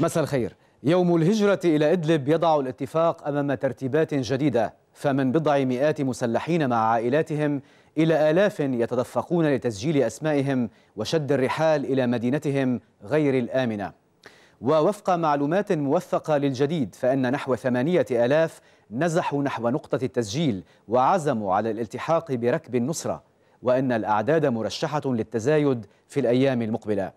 مساء الخير يوم الهجرة إلى إدلب يضع الاتفاق أمام ترتيبات جديدة فمن بضع مئات مسلحين مع عائلاتهم إلى آلاف يتدفقون لتسجيل أسمائهم وشد الرحال إلى مدينتهم غير الآمنة ووفق معلومات موثقة للجديد فإن نحو ثمانية آلاف نزحوا نحو نقطة التسجيل وعزموا على الالتحاق بركب النصرة وأن الأعداد مرشحة للتزايد في الأيام المقبلة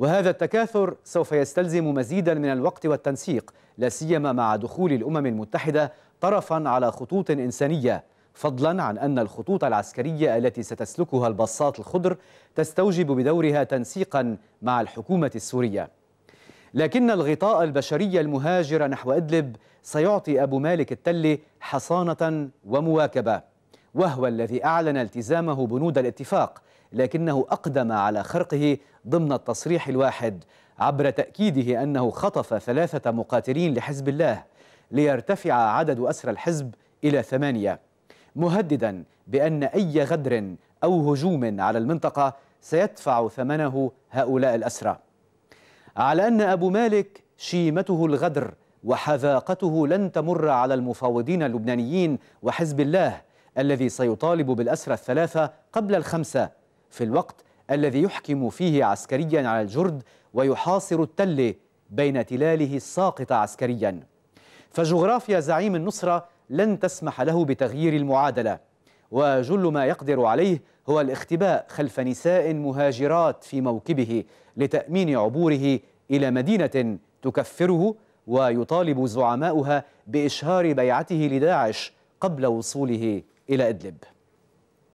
وهذا التكاثر سوف يستلزم مزيدا من الوقت والتنسيق لا سيما مع دخول الامم المتحده طرفا على خطوط انسانيه فضلا عن ان الخطوط العسكريه التي ستسلكها الباصات الخضر تستوجب بدورها تنسيقا مع الحكومه السوريه. لكن الغطاء البشري المهاجر نحو ادلب سيعطي ابو مالك التلي حصانه ومواكبه وهو الذي اعلن التزامه بنود الاتفاق لكنه أقدم على خرقه ضمن التصريح الواحد عبر تأكيده أنه خطف ثلاثة مقاتلين لحزب الله ليرتفع عدد أسرى الحزب إلى ثمانية مهددا بأن أي غدر أو هجوم على المنطقة سيدفع ثمنه هؤلاء الأسرى على أن أبو مالك شيمته الغدر وحذاقته لن تمر على المفاوضين اللبنانيين وحزب الله الذي سيطالب بالأسرى الثلاثة قبل الخمسة في الوقت الذي يحكم فيه عسكريا على الجرد ويحاصر التل بين تلاله الساقطه عسكريا فجغرافيا زعيم النصره لن تسمح له بتغيير المعادله وجل ما يقدر عليه هو الاختباء خلف نساء مهاجرات في موكبه لتامين عبوره الى مدينه تكفره ويطالب زعماؤها باشهار بيعته لداعش قبل وصوله الى ادلب